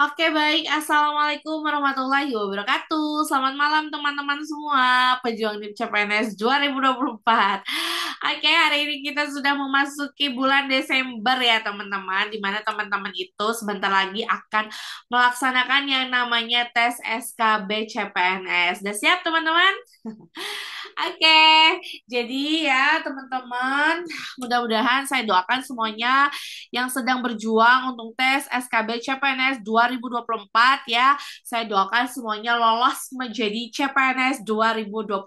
Oke, baik. Assalamualaikum warahmatullahi wabarakatuh. Selamat malam teman-teman semua, pejuang di CPNS 2024. Oke, okay, hari ini kita sudah memasuki bulan Desember ya teman-teman, di mana teman-teman itu sebentar lagi akan melaksanakan yang namanya tes SKB CPNS. Sudah siap teman-teman? Oke, okay. jadi ya teman-teman, mudah-mudahan saya doakan semuanya yang sedang berjuang untuk tes SKB CPNS 2024 ya. Saya doakan semuanya lolos menjadi CPNS 2024.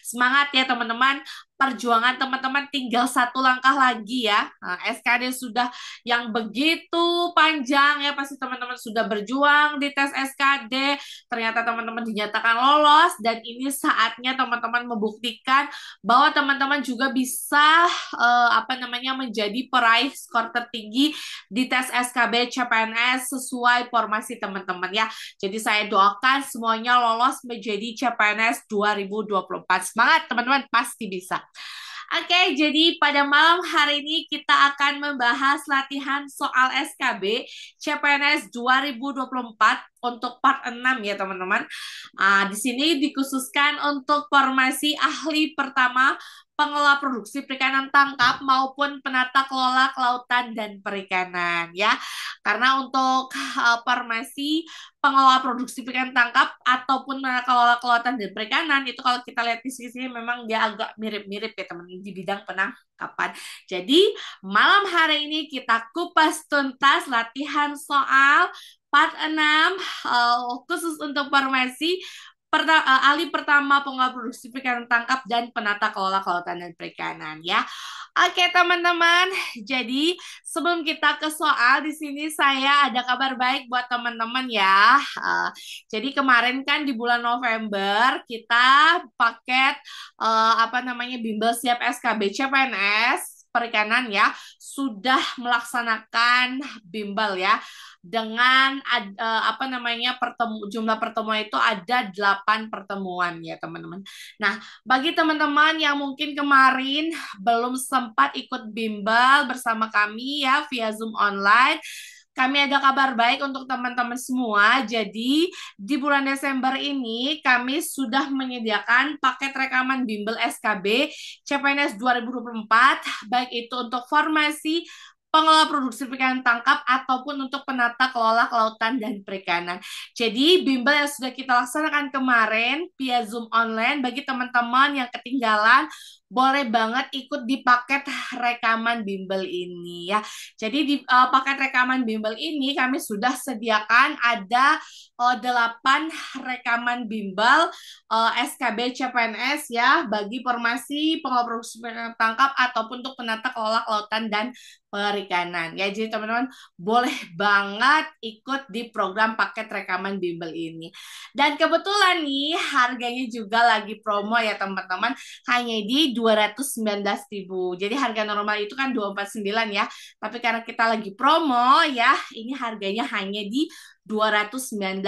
Semangat ya teman-teman perjuangan teman-teman tinggal satu langkah lagi ya. Nah, SKD sudah yang begitu panjang ya pasti teman-teman sudah berjuang di tes SKD. Ternyata teman-teman dinyatakan lolos dan ini saatnya teman-teman membuktikan bahwa teman-teman juga bisa uh, apa namanya menjadi peraih skor tertinggi di tes SKB CPNS sesuai formasi teman-teman ya. Jadi saya doakan semuanya lolos menjadi CPNS 2024. Semangat teman-teman pasti bisa. Oke, jadi pada malam hari ini kita akan membahas latihan soal SKB CPNS 2024 untuk part 6 ya teman-teman. Uh, di sini dikhususkan untuk formasi ahli pertama pengelola produksi perikanan tangkap maupun penata kelola kelautan dan perikanan ya. Karena untuk uh, pengelola produksi perikanan tangkap ataupun penata kelola kelautan dan perikanan itu kalau kita lihat di sini memang dia agak mirip-mirip ya teman di bidang penangkapan. Jadi malam hari ini kita kupas tuntas latihan soal part 6 uh, eh, khusus untuk farmasi Perta uh, eh, ahli pertama pengelola produksi perikanan tangkap dan penata kelola kelautan dan perikanan ya. Oke teman-teman, jadi sebelum kita ke soal di sini saya ada kabar baik buat teman-teman ya. Uh, jadi kemarin kan di bulan November kita paket uh, apa namanya bimbel siap SKB CPNS perikanan ya sudah melaksanakan bimbel ya dengan uh, apa namanya pertemu jumlah pertemuan itu ada delapan pertemuan ya teman-teman. Nah, bagi teman-teman yang mungkin kemarin belum sempat ikut bimbel bersama kami ya via Zoom online kami ada kabar baik untuk teman-teman semua. Jadi di bulan Desember ini kami sudah menyediakan paket rekaman bimbel SKB CPNS 2024 baik itu untuk formasi pengelola produksi perikanan tangkap ataupun untuk penata kelola kelautan dan perikanan. Jadi bimbel yang sudah kita laksanakan kemarin via Zoom online bagi teman-teman yang ketinggalan boleh banget ikut di paket rekaman bimbel ini ya. Jadi di uh, paket rekaman bimbel ini kami sudah sediakan ada uh, eh, 8 rekaman bimbel uh, eh, SKB CPNS ya bagi formasi pengoperasi tangkap ataupun untuk penata kelola lautan dan perikanan. Ya, jadi teman-teman boleh banget ikut di program paket rekaman bimbel ini. Dan kebetulan nih harganya juga lagi promo ya teman-teman, hanya di 219.000. Jadi harga normal itu kan 249 ya. Tapi karena kita lagi promo ya, ini harganya hanya di 219.000.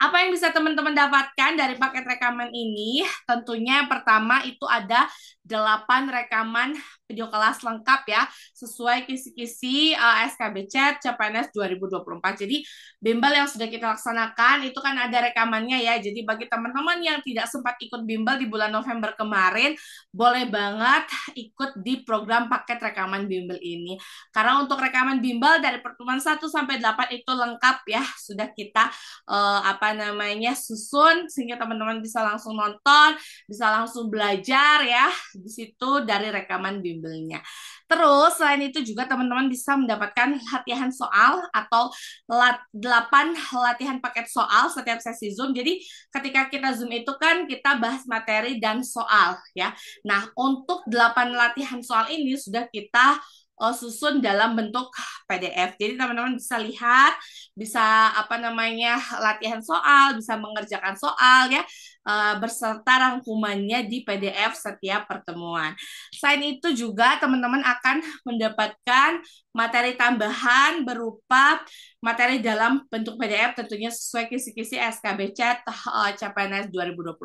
Apa yang bisa teman-teman dapatkan dari paket rekaman ini? Tentunya yang pertama itu ada 8 rekaman video kelas lengkap ya, sesuai kisi-kisi uh, eh, SKB Chat CPNS 2024. Jadi, bimbel yang sudah kita laksanakan itu kan ada rekamannya ya. Jadi, bagi teman-teman yang tidak sempat ikut bimbel di bulan November kemarin, boleh banget ikut di program paket rekaman bimbel ini. Karena untuk rekaman bimbel dari pertemuan 1 sampai 8 itu lengkap lengkap ya sudah kita uh, apa namanya susun sehingga teman-teman bisa langsung nonton, bisa langsung belajar ya di situ dari rekaman bimbelnya. Terus selain itu juga teman-teman bisa mendapatkan latihan soal atau lat 8 latihan paket soal setiap sesi Zoom. Jadi ketika kita Zoom itu kan kita bahas materi dan soal ya. Nah, untuk 8 latihan soal ini sudah kita uh, susun dalam bentuk PDF. Jadi teman-teman bisa lihat, bisa apa namanya latihan soal, bisa mengerjakan soal ya. Eh, berserta rangkumannya di PDF setiap pertemuan. Selain itu juga teman-teman akan mendapatkan materi tambahan berupa materi dalam bentuk PDF tentunya sesuai kisi-kisi SKBC uh, CPNS 2024.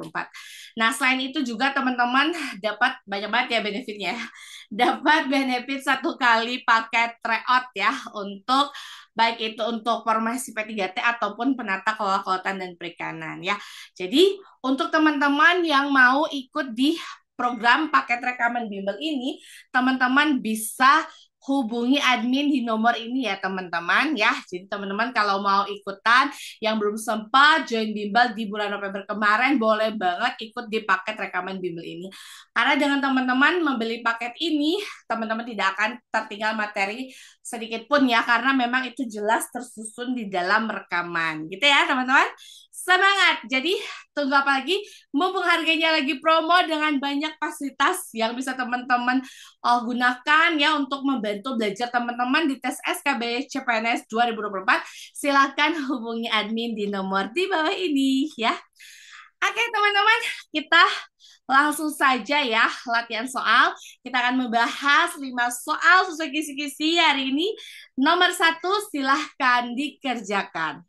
Nah, selain itu juga teman-teman dapat banyak banget ya benefitnya. Ya. Dapat benefit satu kali paket tryout ya untuk baik itu untuk formasi P3T ataupun penata kelautan dan perikanan ya. Jadi untuk teman-teman yang mau ikut di program paket rekaman bimbel ini, teman-teman bisa hubungi admin di nomor ini ya teman-teman ya. Jadi teman-teman kalau mau ikutan yang belum sempat join bimbel di bulan November kemarin boleh banget ikut di paket rekaman bimbel ini. Karena dengan teman-teman membeli paket ini, teman-teman tidak akan tertinggal materi sedikit pun ya karena memang itu jelas tersusun di dalam rekaman. Gitu ya teman-teman semangat. Jadi tunggu apa lagi? Mumpung harganya lagi promo dengan banyak fasilitas yang bisa teman-teman uh, gunakan ya untuk membantu belajar teman-teman di tes SKB CPNS 2024. Silahkan hubungi admin di nomor di bawah ini ya. Oke teman-teman, kita langsung saja ya latihan soal. Kita akan membahas 5 soal sesuai kisi-kisi hari ini. Nomor satu silahkan dikerjakan.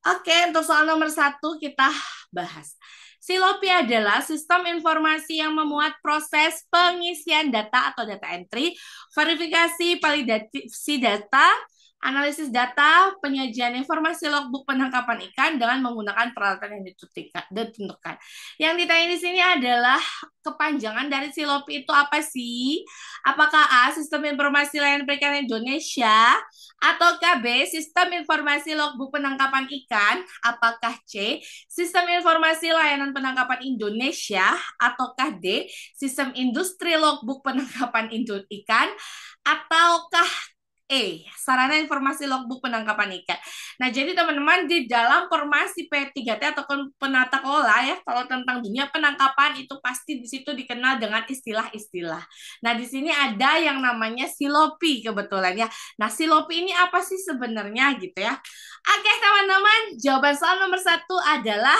Oke, untuk soal nomor satu kita bahas. Silopi adalah sistem informasi yang memuat proses pengisian data atau data entry, verifikasi validasi data, analisis data, penyajian informasi logbook penangkapan ikan dengan menggunakan peralatan yang ditentukan. Yang ditanya di sini adalah kepanjangan dari SILOP itu apa sih? Apakah A, Sistem Informasi Layanan Perikanan Indonesia, atau KB, Sistem Informasi Logbook Penangkapan Ikan, apakah C, Sistem Informasi Layanan Penangkapan Indonesia, ataukah D, Sistem Industri Logbook Penangkapan Ikan, ataukah E, sarana informasi logbook penangkapan ikan. Nah, jadi teman-teman di dalam formasi P3T atau penata kelola ya, kalau tentang dunia penangkapan itu pasti di situ dikenal dengan istilah-istilah. Nah, di sini ada yang namanya silopi kebetulan ya. Nah, silopi ini apa sih sebenarnya gitu ya? Oke, teman-teman, jawaban soal nomor satu adalah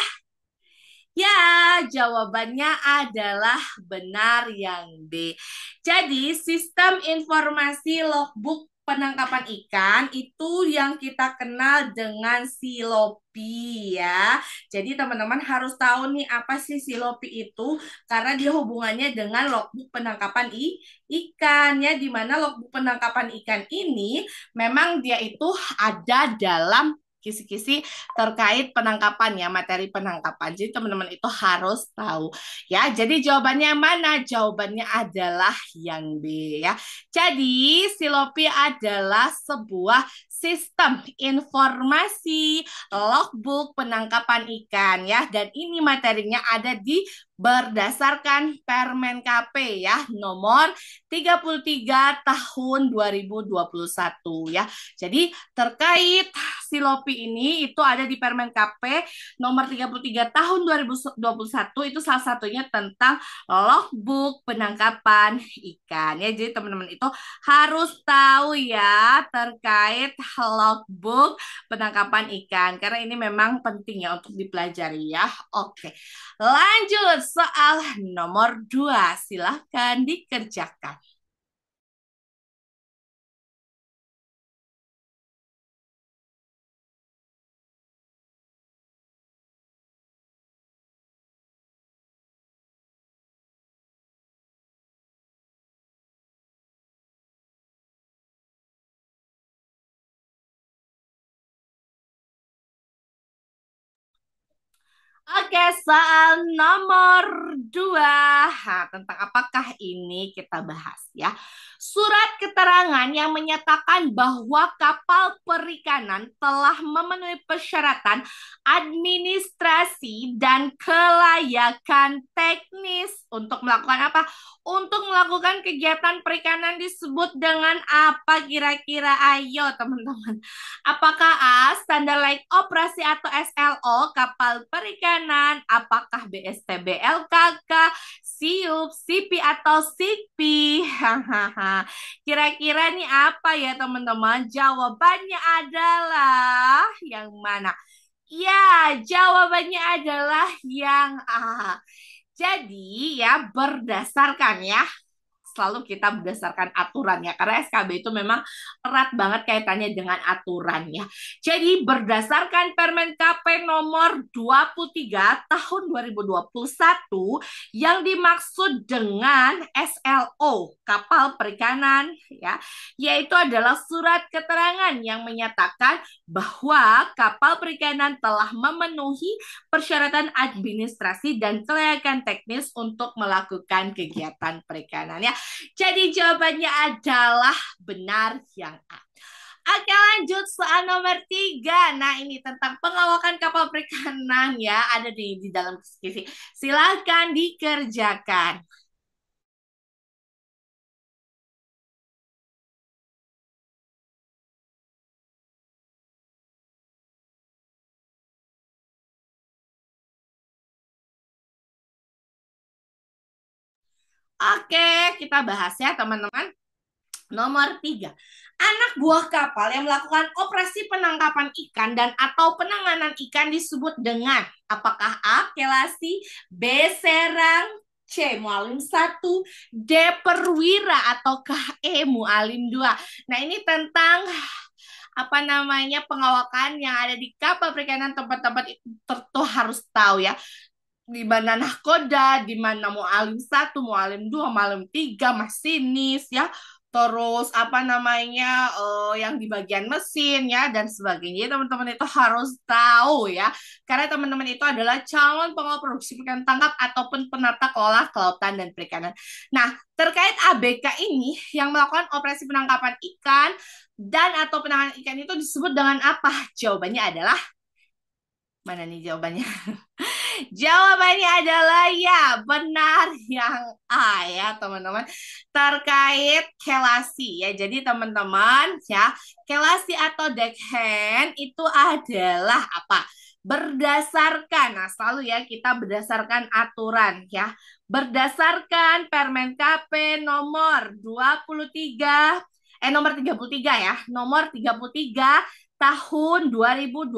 Ya, jawabannya adalah benar yang B. Jadi, sistem informasi logbook penangkapan ikan itu yang kita kenal dengan silopi ya. Jadi teman-teman harus tahu nih apa sih silopi itu karena dia hubungannya dengan logbook penangkapan i ikan ya dimana logbook penangkapan ikan ini memang dia itu ada dalam kisi-kisi terkait penangkapan ya materi penangkapan. Jadi teman-teman itu harus tahu ya. Jadi jawabannya mana? Jawabannya adalah yang B ya. Jadi silopi adalah sebuah sistem informasi logbook penangkapan ikan ya dan ini materinya ada di berdasarkan Permen KP ya nomor 33 tahun 2021 ya. Jadi terkait silopi ini itu ada di Permen KP nomor 33 tahun 2021 itu salah satunya tentang logbook penangkapan ikan ya. Jadi teman-teman itu harus tahu ya terkait logbook penangkapan ikan karena ini memang penting ya untuk dipelajari ya. Oke. Lanjut Soal nomor dua silahkan dikerjakan. Oke, soal nomor dua. Ha, nah, tentang apakah ini kita bahas ya surat keterangan yang menyatakan bahwa kapal perikanan telah memenuhi persyaratan administrasi dan kelayakan teknis untuk melakukan apa? Untuk melakukan kegiatan perikanan disebut dengan apa kira-kira? Ayo teman-teman. Apakah A standar like operasi atau SLO kapal perikanan? Apakah BSTBLKK, SIUP, SIPI atau SIPI? Hahaha. kira-kira nih apa ya teman-teman? Jawabannya adalah yang mana? Ya, jawabannya adalah yang A. Jadi ya berdasarkan ya selalu kita berdasarkan aturan ya karena SKB itu memang erat banget kaitannya dengan aturan ya. Jadi berdasarkan Permen KP nomor 23 tahun 2021 yang dimaksud dengan SLO kapal perikanan ya yaitu adalah surat keterangan yang menyatakan bahwa kapal perikanan telah memenuhi persyaratan administrasi dan kelayakan teknis untuk melakukan kegiatan perikanan ya. Jadi jawabannya adalah benar yang A. Oke lanjut soal nomor tiga. Nah ini tentang pengawakan kapal perikanan ya. Ada di, di dalam kisi. Silahkan dikerjakan. Oke, kita bahas ya teman-teman. Nomor tiga, anak buah kapal yang melakukan operasi penangkapan ikan dan atau penanganan ikan disebut dengan apakah A. Kelasi, B. Serang, C mualim satu, D perwira atau E, mualim dua. Nah, ini tentang apa namanya pengawakan yang ada di kapal perikanan tempat-tempat tertentu harus tahu ya di mana nahkoda, di mana mau alim satu, mau alim dua, mualim tiga, masinis ya, terus apa namanya uh, yang di bagian mesin ya dan sebagainya. Teman-teman itu harus tahu ya, karena teman-teman itu adalah calon pengelola produksi perikanan tangkap ataupun penata kelola kelautan dan perikanan. Nah, terkait ABK ini yang melakukan operasi penangkapan ikan dan atau penanganan ikan itu disebut dengan apa? Jawabannya adalah mana nih jawabannya? Jawabannya adalah ya, benar yang A ya teman-teman. Terkait kelasi ya, jadi teman-teman ya, kelasi atau deckhand itu adalah apa? berdasarkan nah selalu ya kita berdasarkan aturan ya berdasarkan Permen KP nomor 23 eh nomor 33 ya nomor 33 tahun 2021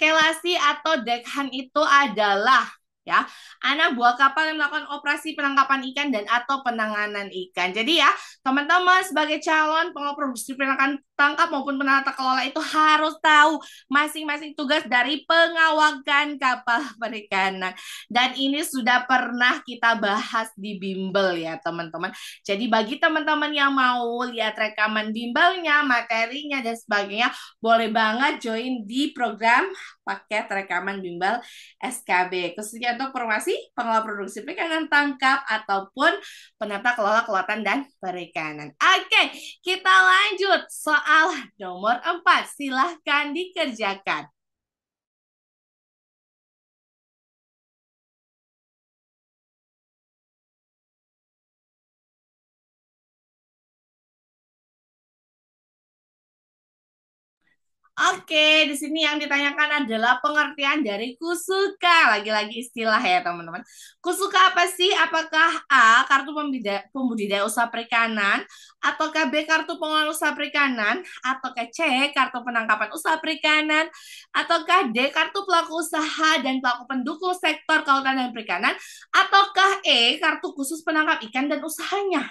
kelasi atau dekhan itu adalah ya anak buah kapal yang melakukan operasi penangkapan ikan dan atau penanganan ikan jadi ya teman-teman sebagai calon pengoperasi penangkapan tangkap maupun penata kelola itu harus tahu masing-masing tugas dari pengawakan kapal perikanan. Dan ini sudah pernah kita bahas di bimbel ya teman-teman. Jadi bagi teman-teman yang mau lihat rekaman bimbelnya, materinya dan sebagainya, boleh banget join di program paket rekaman bimbel SKB. Khususnya untuk formasi pengelola produksi perikanan tangkap ataupun penata kelola kelautan dan perikanan. Oke, kita lanjut soal Soal nomor 4 silahkan dikerjakan. Oke, di sini yang ditanyakan adalah pengertian dari kusuka. Lagi-lagi istilah ya, teman-teman. Kusuka apa sih? Apakah A, kartu pembudidaya usaha perikanan, ataukah B, kartu pengelola usaha perikanan, ataukah C, kartu penangkapan usaha perikanan, ataukah D, kartu pelaku usaha dan pelaku pendukung sektor kelautan dan perikanan, ataukah E, kartu khusus penangkap ikan dan usahanya?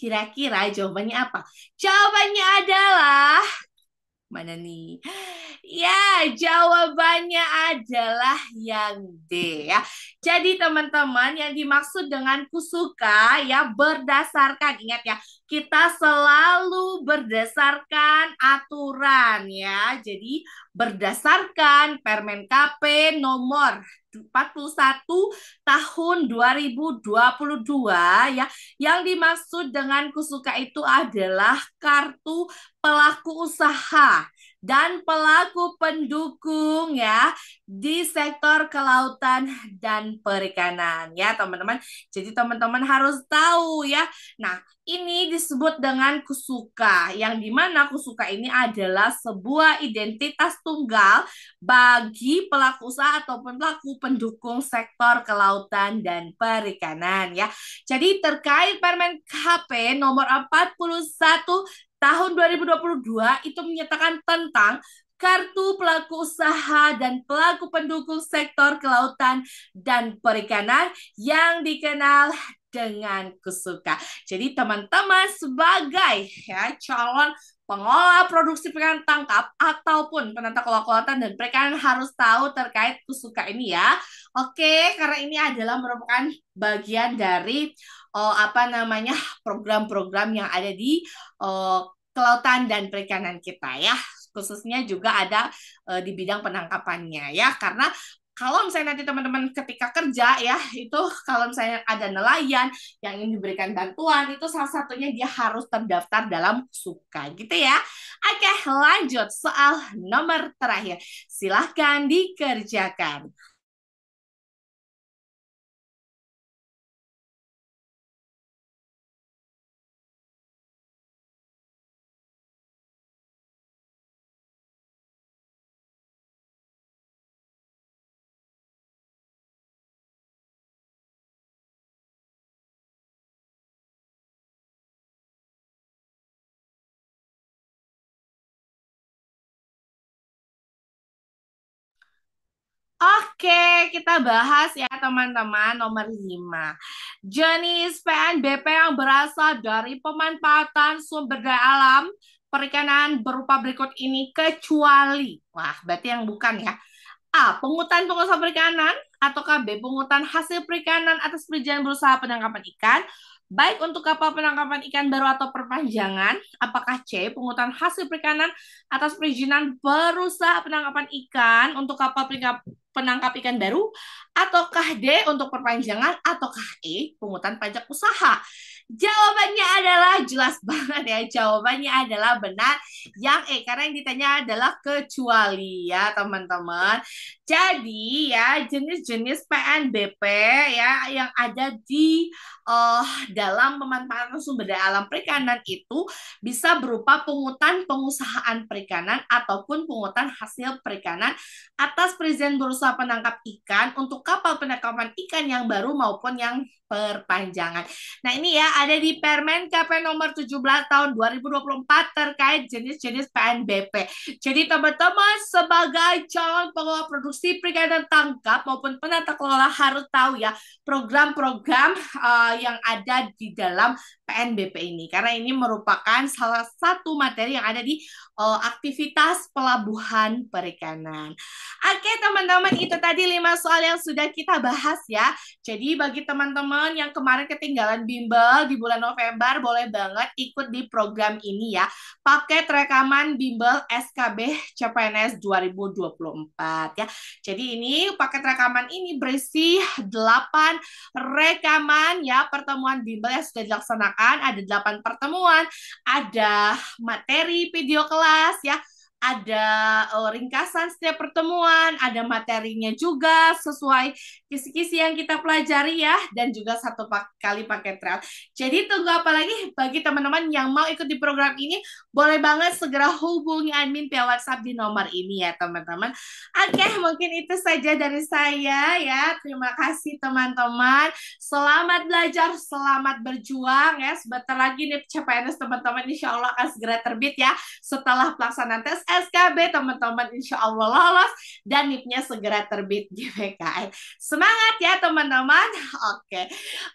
Kira-kira jawabannya apa? Jawabannya adalah Mana nih? Ya, jawabannya adalah yang D ya. Jadi teman-teman yang dimaksud dengan kusuka ya berdasarkan ingat ya, kita selalu berdasarkan aturan ya. Jadi berdasarkan Permen KP nomor 41 tahun 2022 ya. Yang dimaksud dengan kusuka itu adalah kartu pelaku usaha dan pelaku pendukung ya di sektor kelautan dan perikanan ya teman-teman. Jadi teman-teman harus tahu ya. Nah, ini disebut dengan kusuka, yang dimana kusuka ini adalah sebuah identitas tunggal bagi pelaku usaha ataupun pelaku pendukung sektor kelautan dan perikanan ya. Jadi terkait Permen KP nomor 41 tahun 2022 itu menyatakan tentang kartu pelaku usaha dan pelaku pendukung sektor kelautan dan perikanan yang dikenal dengan kesuka. Jadi teman-teman sebagai ya calon pengolah produksi perikanan tangkap ataupun penata kelautan dan perikanan harus tahu terkait kusuka ini ya. Oke, karena ini adalah merupakan bagian dari oh, apa namanya program-program yang ada di oh, kelautan dan perikanan kita ya khususnya juga ada uh, di bidang penangkapannya ya karena kalau misalnya nanti teman-teman ketika kerja ya itu kalau misalnya ada nelayan yang ingin diberikan bantuan itu salah satunya dia harus terdaftar dalam suka gitu ya oke lanjut soal nomor terakhir silahkan dikerjakan Oke, kita bahas ya teman-teman nomor 5. Jenis PNBP yang berasal dari pemanfaatan sumber daya alam perikanan berupa berikut ini kecuali. Wah, berarti yang bukan ya. A. Pengutan pengusaha perikanan atau B. Pengutan hasil perikanan atas perizinan berusaha penangkapan ikan baik untuk kapal penangkapan ikan baru atau perpanjangan, apakah C. Pungutan hasil perikanan atas perizinan berusaha penangkapan ikan untuk kapal penangkap ikan baru, ataukah D untuk perpanjangan, ataukah E pungutan pajak usaha? Jawabannya adalah jelas banget ya. Jawabannya adalah benar yang E karena yang ditanya adalah kecuali ya teman-teman. Jadi ya jenis-jenis PNBP ya yang ada di uh, dalam pemanfaatan sumber daya alam perikanan itu bisa berupa pungutan pengusahaan perikanan ataupun pungutan hasil perikanan atas perizinan berusaha penangkap ikan untuk kapal penangkapan ikan yang baru maupun yang perpanjangan. Nah ini ya ada di Permen KP nomor 17 tahun 2024 terkait jenis-jenis PNBP. Jadi teman-teman sebagai calon pengelola produksi perikanan tangkap maupun penata kelola harus tahu ya program-program uh, yang ada di dalam PNBP ini karena ini merupakan salah satu materi yang ada di uh, aktivitas pelabuhan perikanan. Oke, teman-teman, itu tadi lima soal yang sudah kita bahas ya. Jadi bagi teman-teman yang kemarin ketinggalan bimbel di bulan November boleh banget ikut di program ini ya. Paket rekaman bimbel SKB CPNS 2024 ya. Jadi ini paket rekaman ini berisi 8 rekaman ya pertemuan bimbel yang sudah dilaksanakan Kan? ada delapan pertemuan, ada materi video kelas ya, ada eh, ringkasan setiap pertemuan, ada materinya juga sesuai kisi-kisi yang kita pelajari ya dan juga satu kali pakai trial. Jadi tunggu apa lagi bagi teman-teman yang mau ikut di program ini boleh banget segera hubungi admin via WhatsApp di nomor ini ya teman-teman. Oke, okay, mungkin itu saja dari saya ya. Terima kasih teman-teman. Selamat belajar, selamat berjuang ya. Sebentar lagi nih CPNS teman-teman insya Allah akan segera terbit ya setelah pelaksanaan tes SKB teman-teman insya Allah lolos dan nipnya segera terbit di Semangat Semangat ya teman-teman. Oke,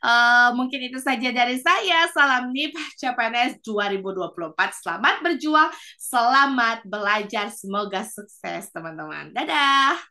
uh, mungkin itu saja dari saya. Salam NIP CPNS 2024. Selamat berjuang, selamat belajar. Semoga sukses teman-teman. Dadah.